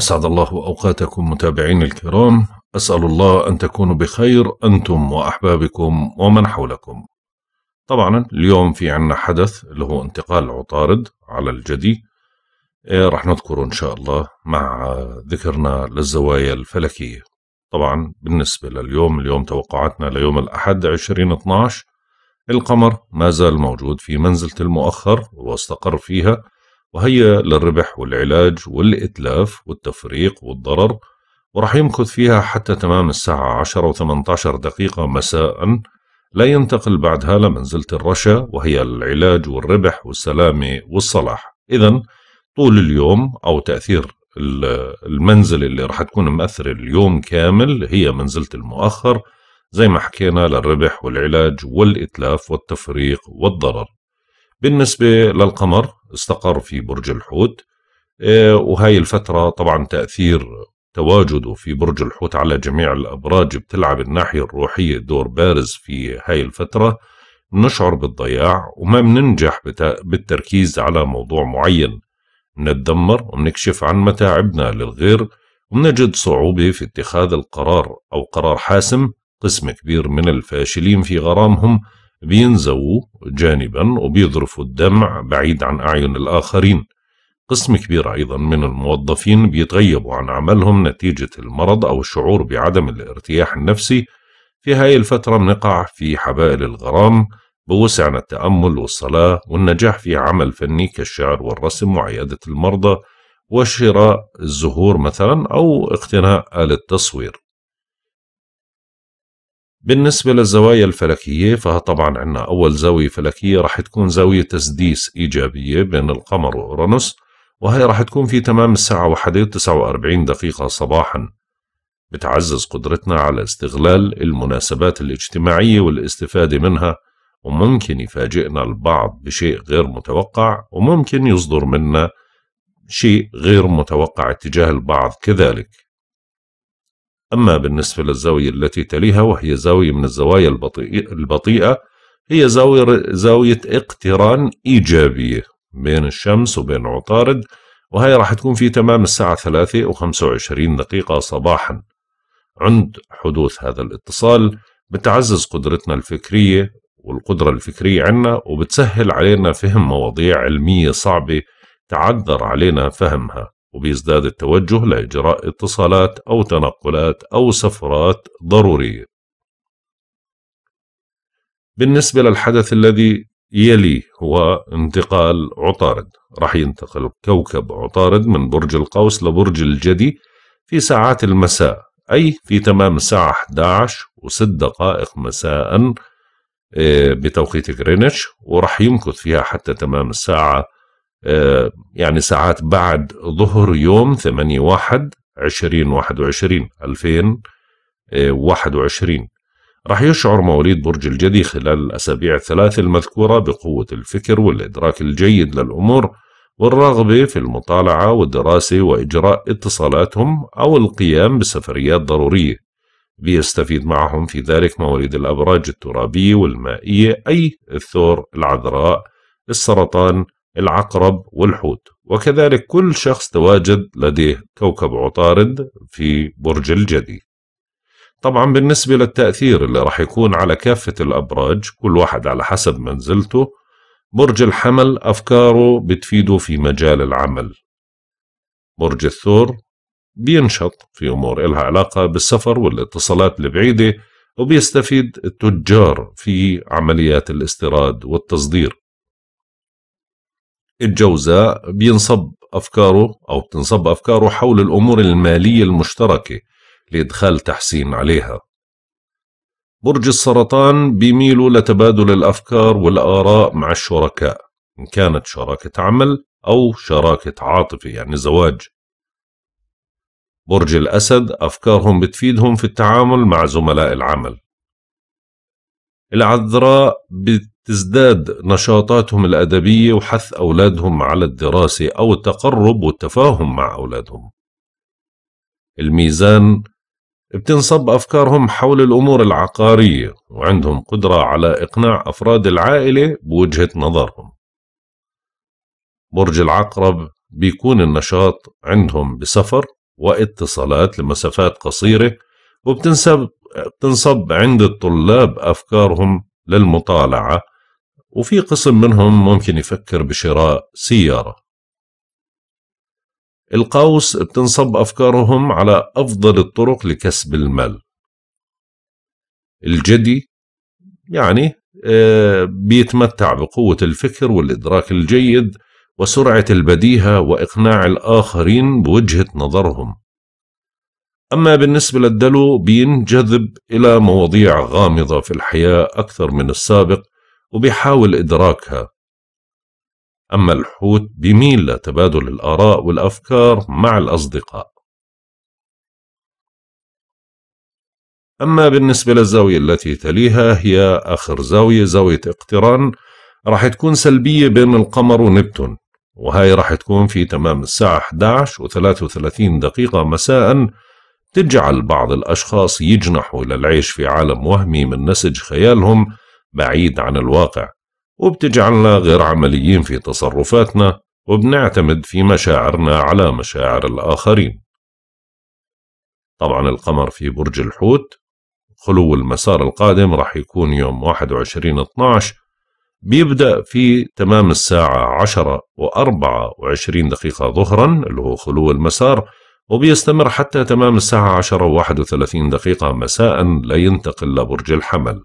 أسعد الله أوقاتكم متابعين الكرام أسأل الله أن تكونوا بخير أنتم وأحبابكم ومن حولكم طبعا اليوم في عنا حدث اللي هو انتقال عطارد على الجدي إيه، رح نذكره إن شاء الله مع ذكرنا للزوايا الفلكية طبعا بالنسبة لليوم اليوم توقعاتنا ليوم الأحد 2012 القمر ما زال موجود في منزلة المؤخر واستقر فيها وهي للربح والعلاج والإتلاف والتفريق والضرر ورح يمكث فيها حتى تمام الساعة 10 و18 دقيقة مساء لا ينتقل بعدها لمنزلة الرشا وهي العلاج والربح والسلامة والصلاح إذا طول اليوم أو تأثير المنزل اللي رح تكون مأثرة اليوم كامل هي منزلة المؤخر زي ما حكينا للربح والعلاج والإتلاف والتفريق والضرر بالنسبة للقمر استقر في برج الحوت آه، وهي الفترة طبعا تأثير تواجده في برج الحوت على جميع الأبراج بتلعب الناحية الروحية دور بارز في هاي الفترة نشعر بالضياع وما بننجح بالتركيز على موضوع معين نتدمر ونكشف عن متاعبنا للغير ونجد صعوبة في اتخاذ القرار أو قرار حاسم قسم كبير من الفاشلين في غرامهم بينزووا جانبا وبيظرفوا الدمع بعيد عن أعين الآخرين قسم كبير أيضا من الموظفين بيتغيبوا عن عملهم نتيجة المرض أو الشعور بعدم الارتياح النفسي في هاي الفترة بنقع في حبائل الغرام بوسعنا التأمل والصلاة والنجاح في عمل فني كالشعر والرسم وعيادة المرضى وشراء الزهور مثلا أو اقتناء آلة تصوير بالنسبة للزوايا الفلكية فطبعا عندنا أول زاوية فلكية رح تكون زاوية تسديس إيجابية بين القمر وأورانوس وهي رح تكون في تمام الساعة واحدة وتسعة وأربعين دقيقة صباحا بتعزز قدرتنا على استغلال المناسبات الاجتماعية والاستفادة منها وممكن يفاجئنا البعض بشيء غير متوقع وممكن يصدر منا شيء غير متوقع اتجاه البعض كذلك أما بالنسبة للزاوية التي تليها وهي زاوية من الزوايا البطيئة هي زاوية, زاوية اقتران إيجابية بين الشمس وبين عطارد وهي راح تكون في تمام الساعة 3 و25 دقيقة صباحا عند حدوث هذا الاتصال بتعزز قدرتنا الفكرية والقدرة الفكرية عنا وبتسهل علينا فهم مواضيع علمية صعبة تعذر علينا فهمها وبيزداد التوجه لإجراء اتصالات أو تنقلات أو سفرات ضرورية بالنسبة للحدث الذي يلي هو انتقال عطارد راح ينتقل كوكب عطارد من برج القوس لبرج الجدي في ساعات المساء أي في تمام الساعة 11 و6 دقائق مساء آه، بتوقيت غرينتش وراح يمكث فيها حتى تمام الساعة آه، يعني ساعات بعد ظهر يوم 8 1 2021 2021 راح يشعر مواليد برج الجدي خلال الأسابيع الثلاث المذكورة بقوة الفكر والإدراك الجيد للأمور والرغبة في المطالعة والدراسة وإجراء اتصالاتهم أو القيام بسفريات ضرورية بيستفيد معهم في ذلك مواليد الأبراج الترابية والمائية أي الثور العذراء السرطان العقرب والحوت وكذلك كل شخص تواجد لديه كوكب عطارد في برج الجدي طبعا بالنسبة للتأثير اللي راح يكون على كافة الأبراج كل واحد على حسب منزلته برج الحمل أفكاره بتفيده في مجال العمل برج الثور بينشط في أمور إلها علاقة بالسفر والاتصالات البعيدة وبيستفيد التجار في عمليات الاستيراد والتصدير الجوزاء بينصب أفكاره أو بتنصب أفكاره حول الأمور المالية المشتركة لإدخال تحسين عليها برج السرطان بيميلوا لتبادل الأفكار والآراء مع الشركاء إن كانت شراكة عمل أو شراكة عاطفة يعني زواج برج الأسد أفكارهم بتفيدهم في التعامل مع زملاء العمل العذراء تزداد نشاطاتهم الأدبية وحث أولادهم على الدراسة أو التقرب والتفاهم مع أولادهم الميزان بتنصب أفكارهم حول الأمور العقارية وعندهم قدرة على إقناع أفراد العائلة بوجهة نظرهم برج العقرب بيكون النشاط عندهم بسفر واتصالات لمسافات قصيرة وبتنسب بتنصب عند الطلاب أفكارهم للمطالعة وفي قسم منهم ممكن يفكر بشراء سيارة القوس بتنصب أفكارهم على أفضل الطرق لكسب المال الجدي يعني آه، بيتمتع بقوة الفكر والإدراك الجيد وسرعة البديهة وإقناع الآخرين بوجهة نظرهم أما بالنسبة للدلو بينجذب إلى مواضيع غامضة في الحياة أكثر من السابق وبيحاول إدراكها أما الحوت بيميل لتبادل الآراء والأفكار مع الأصدقاء أما بالنسبة للزاوية التي تليها هي آخر زاوية زاوية اقتران راح تكون سلبية بين القمر ونبتون وهاي راح تكون في تمام الساعة 11 و 33 دقيقة مساء تجعل بعض الأشخاص يجنحوا للعيش في عالم وهمي من نسج خيالهم بعيد عن الواقع وبتجعلنا غير عمليين في تصرفاتنا وبنعتمد في مشاعرنا على مشاعر الآخرين طبعا القمر في برج الحوت خلو المسار القادم راح يكون يوم 21 12 بيبدأ في تمام الساعة 10 و24 دقيقة ظهرا اللي هو خلو المسار وبيستمر حتى تمام الساعة 10 و31 دقيقة مساء لينتقل لبرج الحمل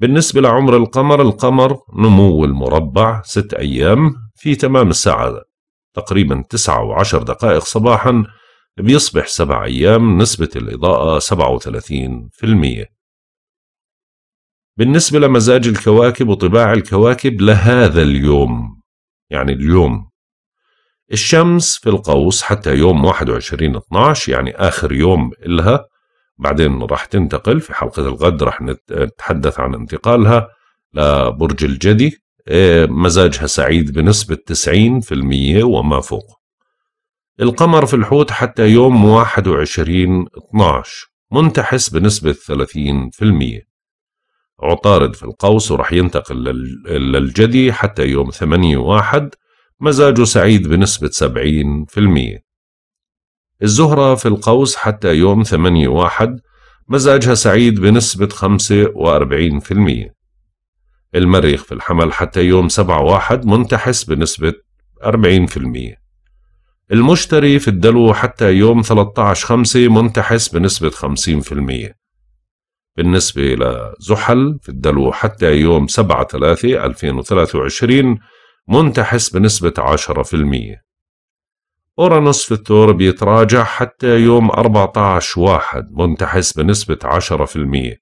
بالنسبة لعمر القمر القمر نمو المربع ست أيام في تمام الساعة تقريبا تسعة وعشر دقائق صباحا بيصبح سبع أيام نسبة الإضاءة 37% بالنسبة لمزاج الكواكب وطباع الكواكب لهذا اليوم يعني اليوم الشمس في القوس حتى يوم 21 12 يعني آخر يوم إلها بعدين راح تنتقل في حلقة الغد راح نتحدث عن انتقالها لبرج الجدي إيه، مزاجها سعيد بنسبة 90% وما فوق القمر في الحوت حتى يوم 21 12 منتحس بنسبة 30% عطارد في القوس وراح ينتقل للجدي حتى يوم 8 1 مزاجه سعيد بنسبة 70% الزهرة في القوس حتى يوم 8 1 مزاجها سعيد بنسبة 45% المريخ في الحمل حتى يوم 7 1 منتحس بنسبة 40% المشتري في الدلو حتى يوم 13 5 منتحس بنسبة 50% بالنسبة إلى زحل في الدلو حتى يوم 7 3 2023 منتحس بنسبة 10% أورانوس في الثور بيتراجع حتى يوم 14 واحد منتحس بنسبة 10%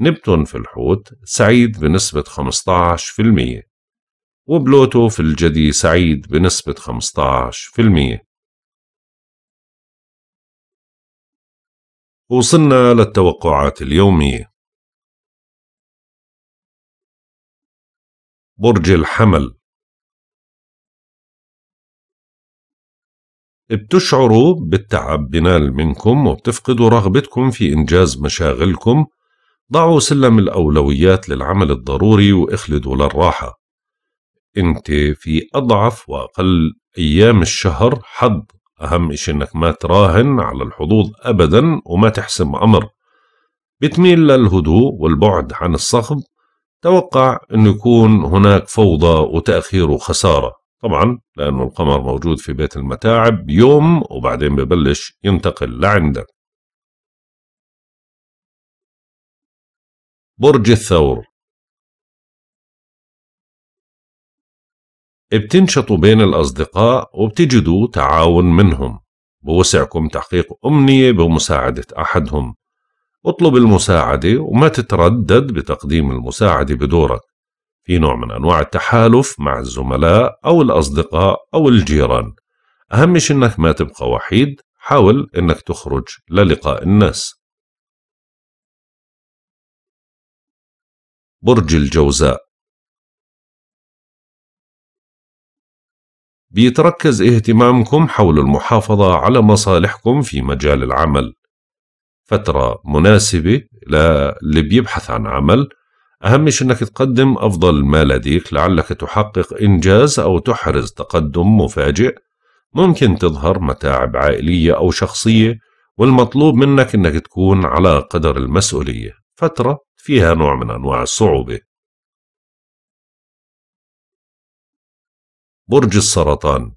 نبتون في الحوت سعيد بنسبة 15% وبلوتو في الجدي سعيد بنسبة 15% وصلنا للتوقعات اليومية برج الحمل بتشعروا بالتعب بنال منكم وبتفقدوا رغبتكم في إنجاز مشاغلكم ضعوا سلم الأولويات للعمل الضروري واخلدوا للراحة أنت في أضعف وأقل أيام الشهر حظ أهم إشي إنك ما تراهن على الحظوظ أبدا وما تحسم أمر بتميل للهدوء والبعد عن الصخب توقع أن يكون هناك فوضى وتأخير وخسارة طبعا لأنه القمر موجود في بيت المتاعب يوم وبعدين ببلش ينتقل لعندك برج الثور بتنشطوا بين الأصدقاء وبتجدوا تعاون منهم بوسعكم تحقيق أمنية بمساعدة أحدهم اطلب المساعدة وما تتردد بتقديم المساعدة بدورك في نوع من أنواع التحالف مع الزملاء أو الأصدقاء أو الجيران أهم شيء أنك ما تبقى وحيد حاول أنك تخرج للقاء الناس برج الجوزاء بيتركز اهتمامكم حول المحافظة على مصالحكم في مجال العمل فترة مناسبة للي بيبحث عن عمل أهم شيء أنك تقدم أفضل ما لديك لعلك تحقق إنجاز أو تحرز تقدم مفاجئ ممكن تظهر متاعب عائلية أو شخصية والمطلوب منك أنك تكون على قدر المسؤولية فترة فيها نوع من أنواع الصعوبة برج السرطان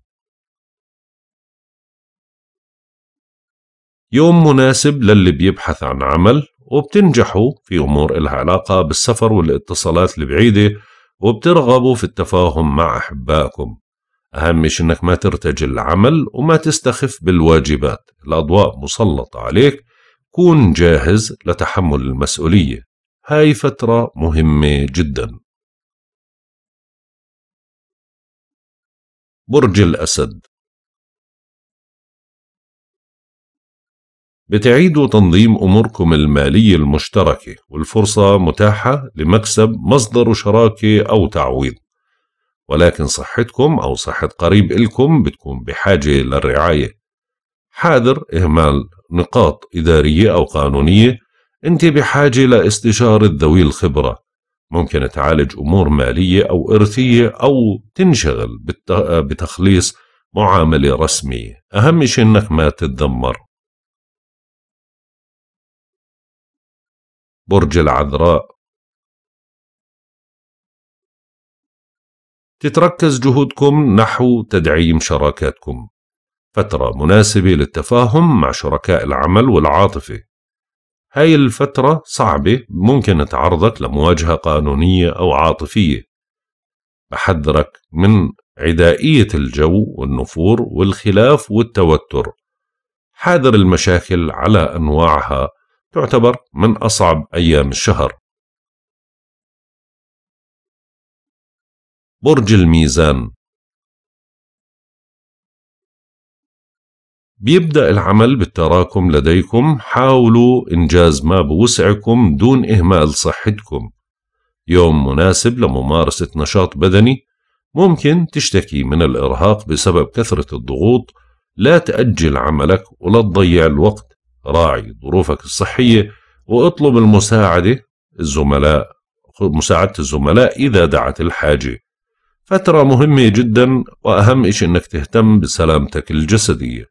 يوم مناسب للي بيبحث عن عمل وبتنجحوا في أمور إلها علاقة بالسفر والاتصالات البعيدة وبترغبوا في التفاهم مع أحبائكم أهم شيء أنك ما ترتجل العمل وما تستخف بالواجبات الأضواء مسلطة عليك كون جاهز لتحمل المسؤولية هاي فترة مهمة جدا برج الأسد بتعيدوا تنظيم أموركم المالية المشتركة والفرصة متاحة لمكسب مصدر شراكة أو تعويض ولكن صحتكم أو صحة قريب إلكم بتكون بحاجة للرعاية حاذر إهمال نقاط إدارية أو قانونية أنت بحاجة لاستشارة ذوي الخبرة ممكن تعالج أمور مالية أو إرثية أو تنشغل بتخليص معاملة رسمية أهم شيء أنك ما تتذمر برج العذراء تتركز جهودكم نحو تدعيم شراكاتكم فترة مناسبة للتفاهم مع شركاء العمل والعاطفة هاي الفترة صعبة ممكن تعرضك لمواجهة قانونية أو عاطفية بحذرك من عدائية الجو والنفور والخلاف والتوتر حاذر المشاكل على أنواعها تعتبر من أصعب أيام الشهر برج الميزان بيبدأ العمل بالتراكم لديكم حاولوا إنجاز ما بوسعكم دون إهمال صحتكم يوم مناسب لممارسة نشاط بدني ممكن تشتكي من الإرهاق بسبب كثرة الضغوط لا تأجل عملك ولا تضيع الوقت راعي ظروفك الصحية واطلب المساعدة الزملاء مساعدة الزملاء إذا دعت الحاجة فترة مهمة جدا وأهم إشي أنك تهتم بسلامتك الجسدية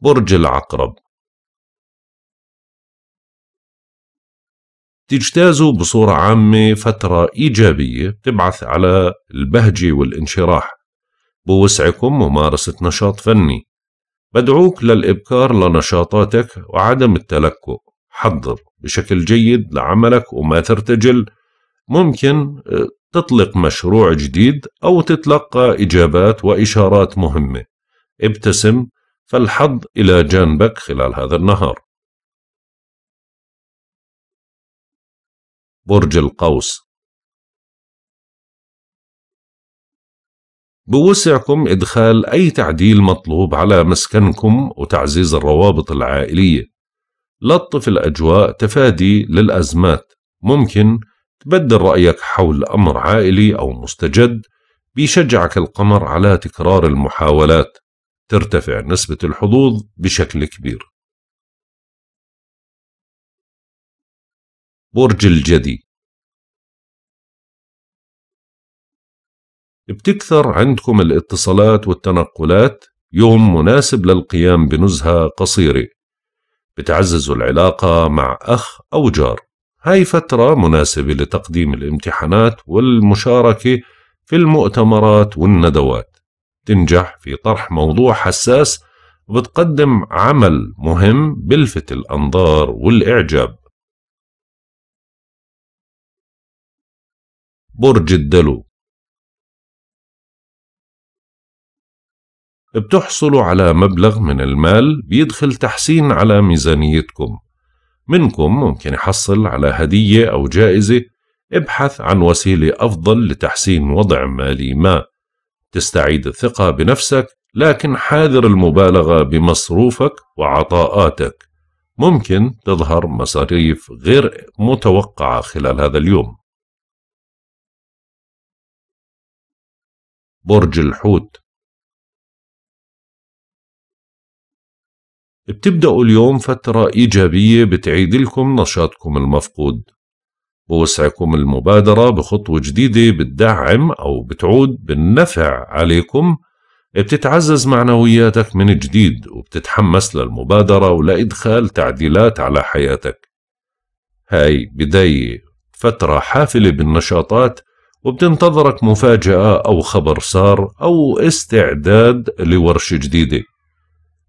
برج العقرب تجتازوا بصورة عامة فترة إيجابية تبعث على البهجة والانشراح بوسعكم ممارسة نشاط فني بدعوك للإبكار لنشاطاتك وعدم التلكؤ حضر بشكل جيد لعملك وما ترتجل ممكن آه، تطلق مشروع جديد أو تتلقى إجابات وإشارات مهمة ابتسم فالحظ إلى جانبك خلال هذا النهار برج القوس بوسعكم إدخال أي تعديل مطلوب على مسكنكم وتعزيز الروابط العائلية لطف الأجواء تفادي للأزمات ممكن تبدل رأيك حول أمر عائلي أو مستجد بيشجعك القمر على تكرار المحاولات ترتفع نسبة الحظوظ بشكل كبير برج الجدي بتكثر عندكم الاتصالات والتنقلات يوم مناسب للقيام بنزهة قصيرة بتعززوا العلاقة مع أخ أو جار هاي فترة مناسبة لتقديم الامتحانات والمشاركة في المؤتمرات والندوات تنجح في طرح موضوع حساس وبتقدم عمل مهم بلفت الأنظار والإعجاب برج الدلو بتحصلوا على مبلغ من المال بيدخل تحسين على ميزانيتكم منكم ممكن يحصل على هدية أو جائزة ابحث عن وسيلة أفضل لتحسين وضع مالي ما تستعيد الثقة بنفسك لكن حاذر المبالغة بمصروفك وعطاءاتك ممكن تظهر مصاريف غير متوقعة خلال هذا اليوم برج الحوت بتبدأوا اليوم فترة إيجابية بتعيد لكم نشاطكم المفقود بوسعكم المبادرة بخطوة جديدة بتدعم أو بتعود بالنفع عليكم بتتعزز معنوياتك من جديد وبتتحمس للمبادرة ولإدخال تعديلات على حياتك هاي بداية فترة حافلة بالنشاطات وبتنتظرك مفاجأة أو خبر سار أو استعداد لورشة جديدة